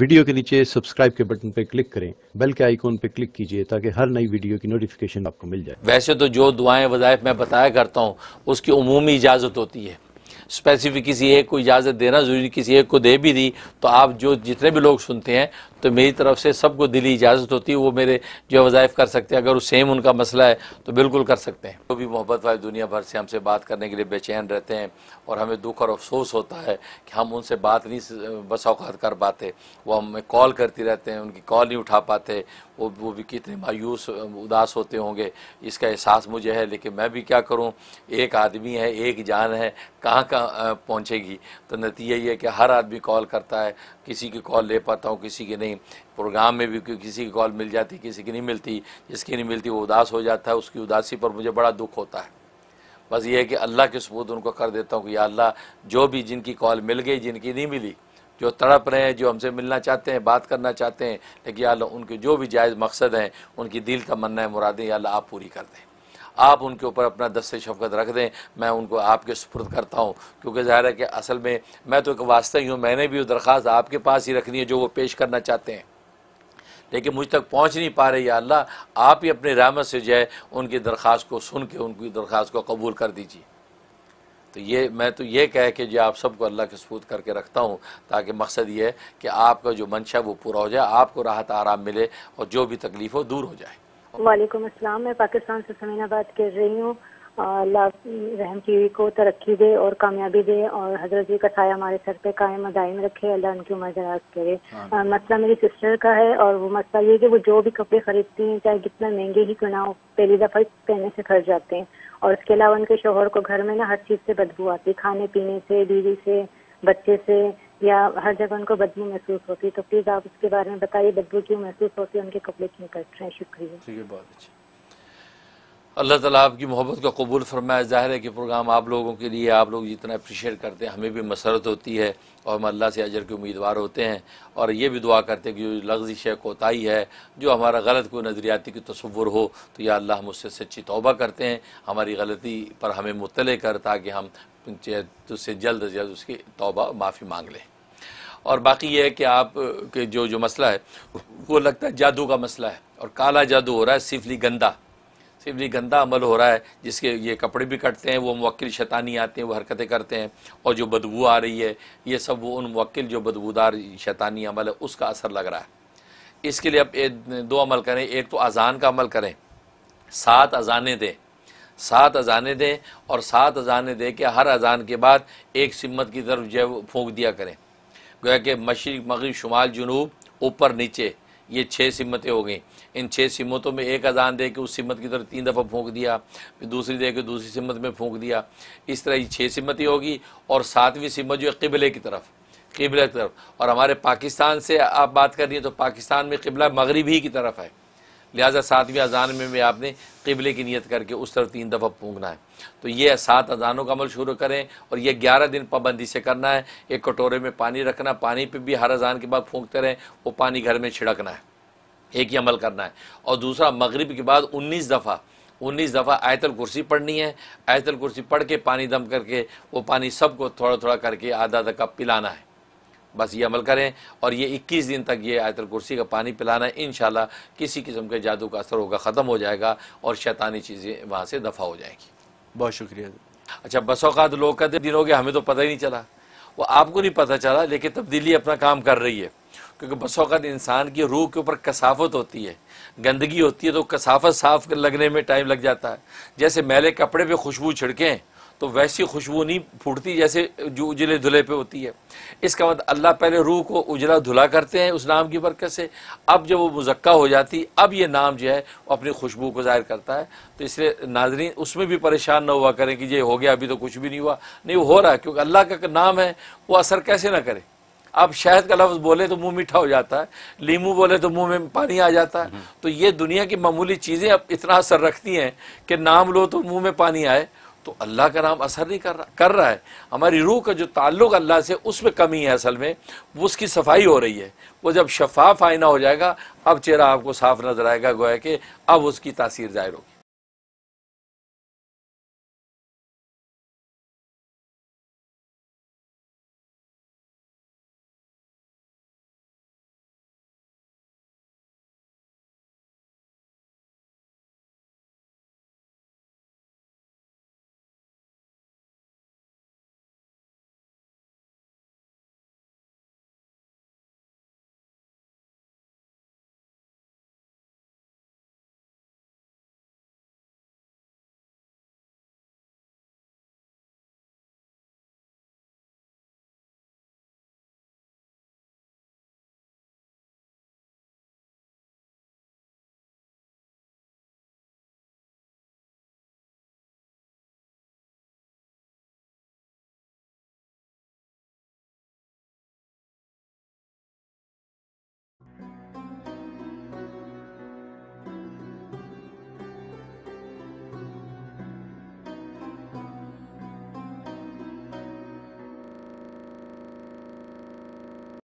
Video के नीचे subscribe के बटन पर क्लिक करें बेल के आइकॉन पर क्लिक कीजिए ताकि हर नई वीडियो की नोटिफिकेशन आपको मिल जाए वैसे तो जो दुआएं वज़ायफ मैं बताया करता हूँ उसकी उमूमी इजाज़त होती है स्पेसिफिक किसी एक को इजाज़त देना ज़रूरी किसी एक को दे भी दी तो आप जो जितने भी लोग सुनते हैं तो मेरी तरफ से सबको दिली इजाज़त होती है वो मेरे जो है वज़ाइफ़ कर सकते हैं अगर वो सेम उनका मसला है तो बिल्कुल कर सकते हैं जो भी मोहब्बत वाले दुनिया भर से हमसे बात करने के लिए बेचैन रहते हैं और हमें दुख और अफसोस होता है कि हम उनसे बात नहीं बसौकत कर पाते वो हमें कॉल करती रहते हैं उनकी कॉल नहीं उठा पाते वो वो भी कितने मायूस उदास होते होंगे इसका एहसास मुझे है लेकिन मैं भी क्या करूँ एक आदमी है एक जान है कहाँ कहाँ पहुंचेगी तो नतीजा ये है कि हर आदमी कॉल करता है किसी की कॉल ले पाता हूँ किसी की नहीं प्रोग्राम में भी किसी की कॉल मिल जाती किसी की नहीं मिलती जिसकी नहीं मिलती वो उदास हो जाता है उसकी उदासी पर मुझे बड़ा दुख होता है बस ये है कि अल्लाह के सबूत उनको कर देता हूँ कि या अल्लाह जो भी जिनकी कॉल मिल गई जिनकी नहीं मिली जो तड़प रहे हैं जो हमसे मिलना चाहते हैं बात करना चाहते हैं लेकिन या अल्लाह उनके जो भी जायज़ मकसद हैं उनकी दिल का मन्ना है मुरादें या अल्लाह आप पूरी कर दें आप उनके ऊपर अपना दस्त शफकत रख दें मैं उनको आपके सुपुर्द करता हूँ क्योंकि ज़ाहिर है कि असल में मैं तो एक वास्ता ही हूँ मैंने भी वो दरख्वास्त आपके पास ही रखनी है जो वो पेश करना चाहते हैं लेकिन मुझ तक पहुँच नहीं पा रही अल्लाह आप ही अपने रहमत से जो है उनकी दरख्वास्त को सुन के उनकी दरख्वास्त को कबूल कर दीजिए तो ये मैं तो ये कह के जो आप सबको अल्लाह के सपूत करके रखता हूँ ताकि मकसद ये है कि आपका जो मंशा वो पूरा हो जाए आपको राहत आराम मिले और जो भी तकलीफ़ हो दूर हो जाए वालेकुम अस्सलाम मैं पाकिस्तान से समीना बात कर रही हूँ अल्लाह रहम की को तरक्की दे और कामयाबी दे और हजरत जी का साया हमारे सर पे कायम दायम रखे अल्लाह उनकी उम्र दराज करे मसला मेरी सिस्टर का है और वो मसला ये कि वो जो भी कपड़े खरीदती हैं चाहे कितना महंगे ही क्यों ना हो पहली दफ़ा पहने से खर्च जाते हैं और उसके अलावा उनके शोहर को घर में ना हर चीज़ से बदबू आती खाने पीने से बीवी से बच्चे से या हर जगह उनको बदबू महसूस होती है तो प्लीज आप उसके बारे में बताइए बदबू क्यों महसूस होती है उनके कपड़े क्यों कट रहे हैं शुक्रिया ठीक है बहुत अच्छा अल्लाह ताला आपकी मोहब्बत का कबूल फरमाए ज़ाहिर है कि प्रोग्राम आप लोगों के लिए आप लोग जितना अप्रिशिएट करते हैं हमें भी मसरत होती है और हम अल्लाह से अजर के उम्मीदवार होते हैं और ये भी दुआ करते हैं कि जो लफ्ज़िश है कोताही है जो हमारा गलत कोई नज़रियाती की तस्वुर हो तो या अल्लाह हम उससे सच्ची तौबा करते हैं हमारी गलती पर हमें मुतल कर ताकि हम उससे जल्द अज जल्द उसकी तौबा माफ़ी मांग लें और बाकी ये है कि आप के जो जो मसला है वो लगता है जादू का मसला है और काला जादू हो रहा है सिफली गंदा सिर्फ ये गंदा अमल हो रहा है जिसके ये कपड़े भी कटते हैं वो मवक्ल शैतानी आते हैं वो हरकतें करते हैं और जो बदबू आ रही है ये सब वो उन मवक्ल जो बदबूदार शैतानी अमल है उसका असर लग रहा है इसके लिए आप दो अमल करें एक तो अजान का अमल करें सात अजानें दें सात अजानें दें और सात अजानें दे के हर अजान के बाद एक सिमत की तरफ जो है वो फूँक दिया करें गोया कि मशरक मगरब शुमाल जुनूब ऊपर नीचे ये छः सिमतें हो गई इन छः सिमतों में एक अजान दे के उस सिमत की तरफ तीन दफ़ा फूँक दिया फिर दूसरी दे के दूसरी सिमत में फूँक दिया इस तरह ये छः सिमतें होगी और सातवीं सिमत जो है किबले की तरफ किबले की तरफ और हमारे पाकिस्तान से आप बात कर रही है तो पाकिस्तान में किबला मगरबी की तरफ है लिहाजा सातवीं अजान में भी आपने किबले की नीयत करके उस तरफ तीन दफ़ा पूंगना है तो ये सात अजानों का अमल शुरू करें और ये ग्यारह दिन पाबंदी से करना है एक कटोरे में पानी रखना पानी पर भी हर अजान के बाद फूंकते रहें वो पानी घर में छिड़कना है एक ही अमल करना है और दूसरा मगरब के बाद उन्नीस दफ़ा उन्नीस दफ़ा आयतल कुर्सी पढ़नी है आयतल कुर्सी पढ़ के पानी दम करके वो पानी सबको थोड़ा थोड़ा करके आधा आधा कप पिलाना है बस ये अमल करें और ये 21 दिन तक ये आयतल कुर्सी का पानी पिलाना है इन शाला किसी किस्म के जादू का असर होगा ख़त्म हो जाएगा और शैतानी चीज़ें वहाँ से दफ़ा हो जाएगी बहुत शुक्रिया अच्छा बस अवत लोग कहते दिन हो गया हमें तो पता ही नहीं चला वो आपको नहीं पता चला लेकिन तब्दीली अपना काम कर रही है क्योंकि अवत इंसान की रूह के ऊपर कसाफत होती है गंदगी होती है तो कसाफत साफ लगने में टाइम लग जाता है जैसे मैले कपड़े पर खुशबू छिड़कें तो वैसी खुशबू नहीं फूटती जैसे जो उजले धुले पे होती है इसका मतलब अल्लाह पहले रूह को उजला धुला करते हैं उस नाम की बरकत से अब जब वो मुजक्का हो जाती अब ये नाम जो है वो अपनी खुशबू को ज़ाहिर करता है तो इसलिए नाजरीन उसमें भी परेशान ना हुआ करें कि ये हो गया अभी तो कुछ भी नहीं हुआ नहीं वो हो रहा है क्योंकि अल्लाह का नाम है वो असर कैसे ना करे आप शहद का लफ्ज़ बोले तो मुंह मीठा हो जाता है लीमू बोले तो मुंह में पानी आ जाता है हम्म। तो ये दुनिया की मामूली चीज़ें अब इतना असर रखती हैं कि नाम लो तो मुंह में पानी आए तो अल्लाह का नाम असर नहीं कर रहा कर रहा है हमारी रूह का जो ताल्लुक अल्लाह से उसमें कमी है असल में वो उसकी सफाई हो रही है वो जब शफाफ आईना हो जाएगा अब चेहरा आपको साफ नजर आएगा गोया कि अब उसकी तासीर जाहिर होगी